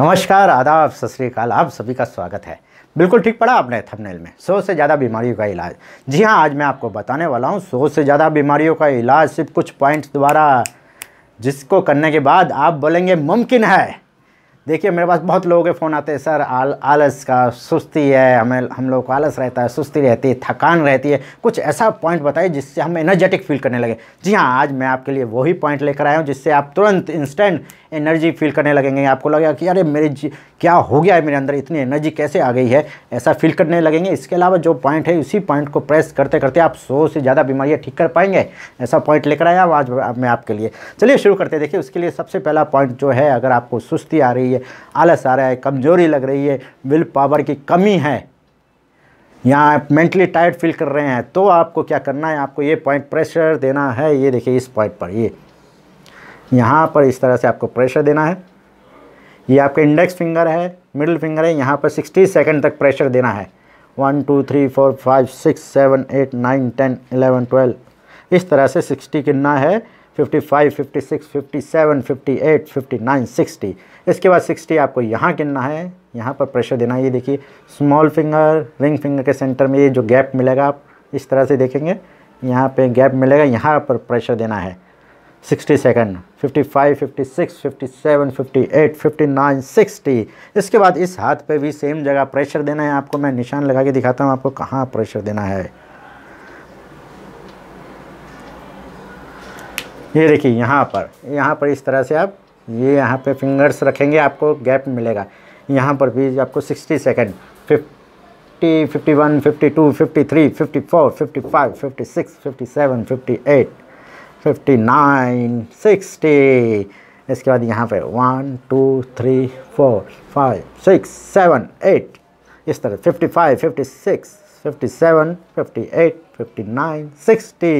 नमस्कार आदाब सत श्रीकाल आप सभी का स्वागत है बिल्कुल ठीक पड़ा आपने थंबनेल में सौ से ज़्यादा बीमारियों का इलाज जी हाँ आज मैं आपको बताने वाला हूँ सौ से ज़्यादा बीमारियों का इलाज सिर्फ कुछ पॉइंट्स द्वारा जिसको करने के बाद आप बोलेंगे मुमकिन है देखिए मेरे पास बहुत लोगों के फ़ोन आते हैं सर आल आलस का सुस्ती है हमें हम लोग को आलस रहता है सुस्ती रहती है थकान रहती है कुछ ऐसा पॉइंट बताइए जिससे हम एनर्जेटिक फील करने लगे जी हाँ आज मैं आपके लिए वही पॉइंट लेकर आया हूँ जिससे आप तुरंत इंस्टेंट एनर्जी फील करने लगेंगे आपको लगेगा कि अरे मेरे क्या हो गया है मेरे अंदर इतनी एनर्जी कैसे आ गई है ऐसा फील करने लगेंगे इसके अलावा जो पॉइंट है उसी पॉइंट को प्रेस करते करते आप सौ से ज़्यादा बीमारियाँ ठीक कर पाएंगे ऐसा पॉइंट लेकर आया हूँ आज मैं आपके लिए चलिए शुरू करते देखिए उसके लिए सबसे पहला पॉइंट जो है अगर आपको सुस्ती आ रही है आलस आ रहा है कमज़ोरी लग रही है विल पावर की कमी है या आप मेंटली टायर्ड फील कर रहे हैं तो आपको क्या करना है आपको ये पॉइंट प्रेशर देना है ये देखिए इस पॉइंट पर ये यहाँ पर इस तरह से आपको प्रेशर देना है ये आपका इंडेक्स फिंगर है मिडिल फिंगर है यहाँ पर सिक्सटी सेकेंड तक प्रेशर देना है one two three four five six seven eight nine ten eleven twelve इस तरह से सिक्सटी कितना है fifty five fifty six fifty seven fifty eight fifty nine sixty इसके बाद सिक्सटी आपको यहाँ गिनना है यहाँ पर प्रेशर देना है ये देखिए स्मॉल फिंगर रिंग फिंगर के सेंटर में ये जो गैप मिलेगा आप इस तरह से देखेंगे यहाँ पे गैप मिलेगा यहाँ पर प्रेशर देना है sixty second fifty five fifty six fifty seven fifty eight fifty nine sixty इसके बाद इस हाथ पे भी सेम जगह प्रेशर देना है आपको मैं निशान लगा के दिखाता हूँ आपको कहाँ प्रेशर देना है ये देखिए यहाँ पर यहाँ पर इस तरह से आप ये यहाँ पे फिंगर्स रखेंगे आपको गैप मिलेगा यहाँ पर भी आपको sixty second fifty fifty one fifty two fifty three fifty four fifty five fifty six fifty seven fifty eight 59, 60 इसके बाद यहाँ पे one two three four five six seven eight इस तरह 55, 56, 57, 58, 59, 60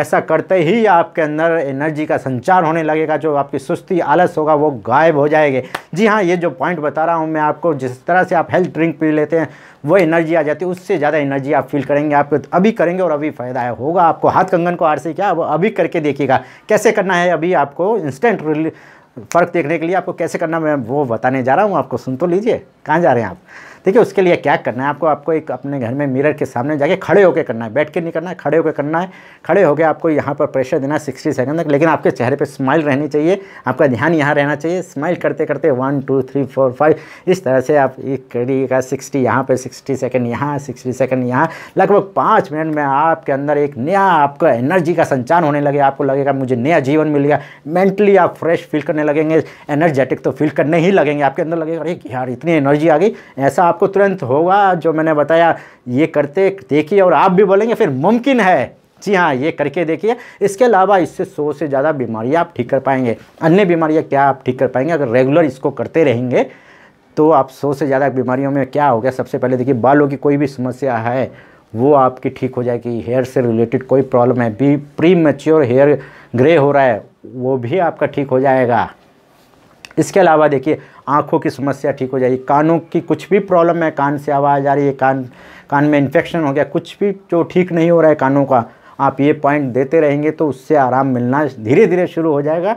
ऐसा करते ही आपके अंदर एनर्जी का संचार होने लगेगा जो आपकी सुस्ती आलस होगा वो गायब हो जाएगी जी हाँ ये जो पॉइंट बता रहा हूँ मैं आपको जिस तरह से आप हेल्थ ड्रिंक पी लेते हैं वो एनर्जी आ जाती है उससे ज़्यादा एनर्जी आप फील करेंगे आप अभी करेंगे और अभी फ़ायदा होगा आपको हाथ कंगन को आर से क्या अभी करके देखिएगा कैसे करना है अभी आपको इंस्टेंट फ़र्क देखने के लिए आपको कैसे करना मैं वो बताने जा रहा हूँ आपको सुन तो लीजिए कहाँ जा रहे हैं आप देखिए उसके लिए क्या करना है आपको आपको एक अपने घर में मिरर के सामने जाके खड़े होकर करना है बैठ के नहीं करना है खड़े होकर करना है खड़े होकर आपको यहाँ पर प्रेशर देना है सिक्सटी सेकंड तक लेकिन आपके चेहरे पर स्माइल रहनी चाहिए आपका ध्यान यहाँ रहना चाहिए स्माइल करते करते one two three four five इस तरह से आप एक करिएगा सिक्सटी यहाँ पर सिक्सटी सेकेंड यहाँ सिक्सटी सेकेंड यहाँ लगभग पाँच मिनट में आपके अंदर एक नया आपका एनर्जी का संचार होने लगे आपको लगेगा मुझे नया जीवन मिल गया मेंटली आप फ्रेश फील करने लगेंगे एनर्जेटिक तो फील करने ही लगेंगे आपके अंदर लगेगा अरे यार इतनी एनर्जी आ गई ऐसा आपको तुरंत होगा जो मैंने बताया ये करते देखिए और आप भी बोलेंगे फिर मुमकिन है जी हाँ ये करके देखिए इसके अलावा इससे सौ से ज़्यादा बीमारियाँ आप ठीक कर पाएंगे अन्य बीमारियाँ क्या आप ठीक कर पाएंगे अगर रेगुलर इसको करते रहेंगे तो आप सौ से ज़्यादा बीमारियों में क्या हो गया सबसे पहले देखिए बालों की कोई भी समस्या है वो आपकी ठीक हो जाएगी हेयर से रिलेटेड कोई प्रॉब्लम है भी प्री मेच्योर हेयर ग्रे हो रहा है वो भी आपका ठीक हो जाएगा इसके अलावा देखिए आँखों की समस्या ठीक हो जाएगी कानों की कुछ भी प्रॉब्लम है कान से आवाज़ आ रही है कान कान में इन्फेक्शन हो गया कुछ भी जो ठीक नहीं हो रहा है कानों का आप ये पॉइंट देते रहेंगे तो उससे आराम मिलना धीरे धीरे शुरू हो जाएगा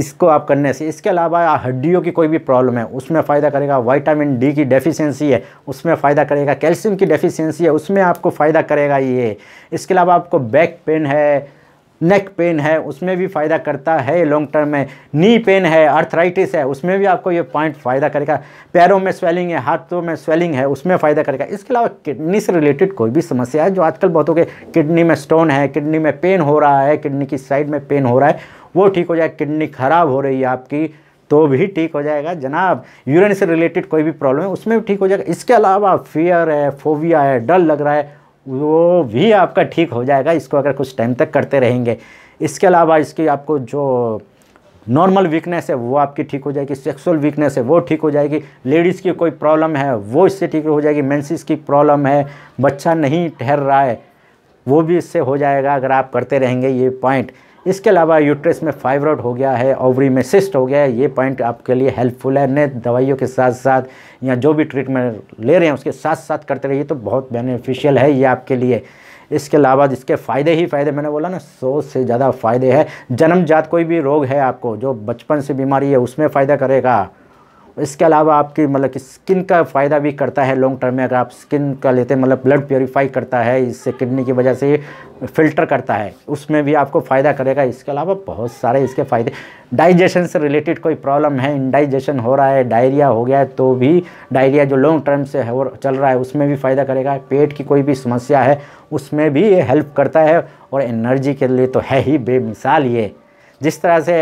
इसको आप करने से इसके अलावा हड्डियों की कोई भी प्रॉब्लम है उसमें फ़ायदा करेगा वाइटामिन डी की डेफिशिएंसी है उसमें फ़ायदा करेगा कैल्शियम की डेफिशिएंसी है उसमें आपको फ़ायदा करेगा ये इसके अलावा आपको बैक पेन है नेक पेन है उसमें भी फ़ायदा करता है लॉन्ग टर्म में नी पेन है अर्थराइटिस है उसमें भी आपको ये पॉइंट फ़ायदा करेगा पैरों में स्वेलिंग है हाथों में स्वेलिंग है उसमें फ़ायदा करेगा इसके अलावा किडनी से रिलेटेड कोई भी समस्या है जो आजकल बहुत हो गई किडनी में स्टोन है किडनी में पेन हो रहा है किडनी की साइड में पेन हो रहा है वो ठीक हो जाए किडनी ख़राब हो रही है आपकी तो भी ठीक हो जाएगा जनाब यूरिन से रिलेटेड कोई भी प्रॉब्लम है उसमें भी ठीक हो जाएगा इसके अलावा फियर है फोविया है डर लग रहा है वो भी आपका ठीक हो जाएगा इसको अगर कुछ टाइम तक करते रहेंगे इसके अलावा इसकी आपको जो नॉर्मल वीकनेस है वो आपकी ठीक हो जाएगी सेक्सुअल वीकनेस है वो ठीक हो जाएगी लेडीज़ की कोई प्रॉब्लम है वो इससे ठीक हो जाएगी मेंसिस की प्रॉब्लम है बच्चा नहीं ठहर रहा है वो भी इससे हो जाएगा अगर आप करते रहेंगे ये पॉइंट इसके अलावा यूट्रेस में फाइब्रॉड हो गया है ओवरी में सिस्ट हो गया है ये पॉइंट आपके लिए हेल्पफुल है नए दवाइयों के साथ साथ या जो भी ट्रीटमेंट ले रहे हैं उसके साथ साथ करते रहिए तो बहुत बेनिफिशियल है ये आपके लिए इसके अलावा जिसके फ़ायदे ही फ़ायदे मैंने बोला ना सौ से ज़्यादा फ़ायदे है जन्मजात कोई भी रोग है आपको जो बचपन से बीमारी है उसमें फ़ायदा करेगा इसके अलावा आपकी मतलब कि स्किन का फ़ायदा भी करता है लॉन्ग टर्म में अगर आप स्किन का लेते हैं मतलब ब्लड प्योरीफाई करता है इससे किडनी की वजह से फिल्टर करता है उसमें भी आपको फ़ायदा करेगा इसके अलावा बहुत सारे इसके फ़ायदे डाइजेशन से रिलेटेड कोई प्रॉब्लम है इनडाइजेशन हो रहा है डायरिया हो गया है तो भी डायरिया जो लॉन्ग टर्म से हो चल रहा है उसमें भी फ़ायदा करेगा पेट की कोई भी समस्या है उसमें भी ये हेल्प करता है और एनर्जी के लिए तो है ही बेमिसाल ये जिस तरह से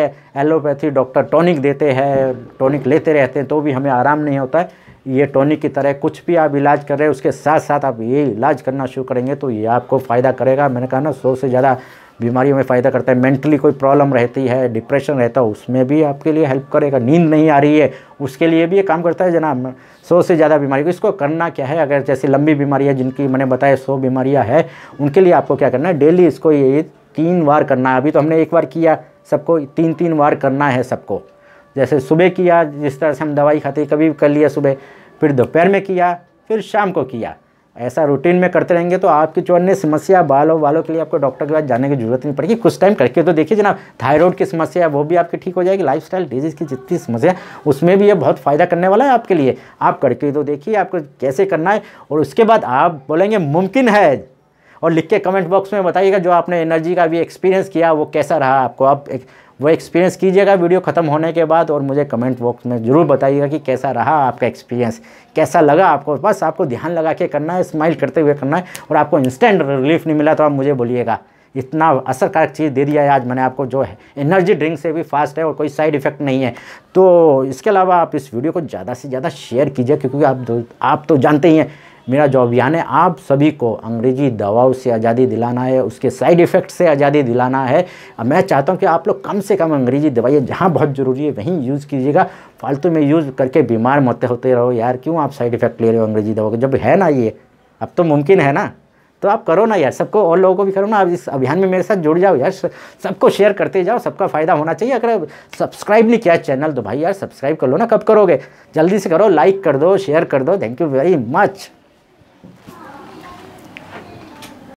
एलोपैथी डॉक्टर टॉनिक देते हैं टॉनिक लेते रहते हैं तो भी हमें आराम नहीं होता है ये टॉनिक की तरह कुछ भी आप इलाज कर रहे हैं उसके साथ साथ आप ये इलाज करना शुरू करेंगे तो ये आपको फ़ायदा करेगा मैंने कहा ना सौ से ज़्यादा बीमारियों में फ़ायदा करता है मेंटली कोई प्रॉब्लम रहती है डिप्रेशन रहता है उसमें भी आपके लिए हेल्प करेगा नींद नहीं आ रही है उसके लिए भी ये काम करता है जनाब सौ से ज़्यादा बीमारी को इसको करना क्या है अगर जैसे लंबी बीमारियाँ जिनकी मैंने बताया सौ बीमारियाँ है उनके लिए आपको क्या करना है डेली इसको ये तीन बार करना है अभी तो हमने एक बार किया सबको तीन तीन बार करना है सबको जैसे सुबह किया जिस तरह से हम दवाई खाते कभी कर लिया सुबह फिर दोपहर में किया फिर शाम को किया ऐसा रूटीन में करते रहेंगे तो आपकी जो अन्य समस्या बालों वालों के लिए आपको डॉक्टर के पास जाने की जरूरत नहीं पड़ेगी कुछ टाइम करके तो देखिए जनाब थायराइड की समस्या है वो भी आपकी ठीक हो जाएगी लाइफस्टाइल डिजीज़ की जितनी समस्या उसमें भी ये बहुत फ़ायदा करने वाला है आपके लिए आप करके तो देखिए आपको कैसे करना है और उसके बाद आप बोलेंगे मुमकिन है और लिख के कमेंट बॉक्स में बताइएगा जो आपने एनर्जी का भी एक्सपीरियंस किया वो कैसा रहा आपको आप एक, वो एक्सपीरियंस कीजिएगा वीडियो ख़त्म होने के बाद और मुझे कमेंट बॉक्स में ज़रूर बताइएगा कि कैसा रहा आपका एक्सपीरियंस कैसा लगा आपको बस आपको ध्यान लगा के करना है स्माइल करते हुए करना है और आपको इंस्टेंट रिलीफ नहीं मिला तो आप मुझे बोलिएगा इतना असरकारक चीज़ दे दिया है आज मैंने आपको जो है एनर्जी ड्रिंक से भी फास्ट है और कोई साइड इफेक्ट नहीं है तो इसके अलावा आप इस वीडियो को ज़्यादा से ज़्यादा शेयर कीजिए क्योंकि आप आप तो जानते ही हैं मेरा जॉब यानी आप सभी को अंग्रेजी दवाओं से आज़ादी दिलाना है उसके साइड इफ़ेक्ट से आज़ादी दिलाना है मैं चाहता हूँ कि आप लोग कम से कम अंग्रेजी दवाइयाँ जहाँ बहुत ज़रूरी है वहीं यूज़ कीजिएगा फालतू में यूज़ करके बीमार मत होते रहो यार क्यों आप साइड इफ़ेक्ट ले रहे हो अंग्रेजी दवा के जब है ना ये अब तो मुमकिन है ना तो आप करो ना यार सबको और लोगों को भी करो ना आप इस अभियान में मेरे साथ जुड़ जाओ यार सबको शेयर करते जाओ सबका फ़ायदा होना चाहिए अगर सब्सक्राइब नहीं किया चैनल तो भाई यार सब्सक्राइब कर लो ना कब करोगे जल्दी से करो लाइक कर दो शेयर कर दो thank you very much Thank you.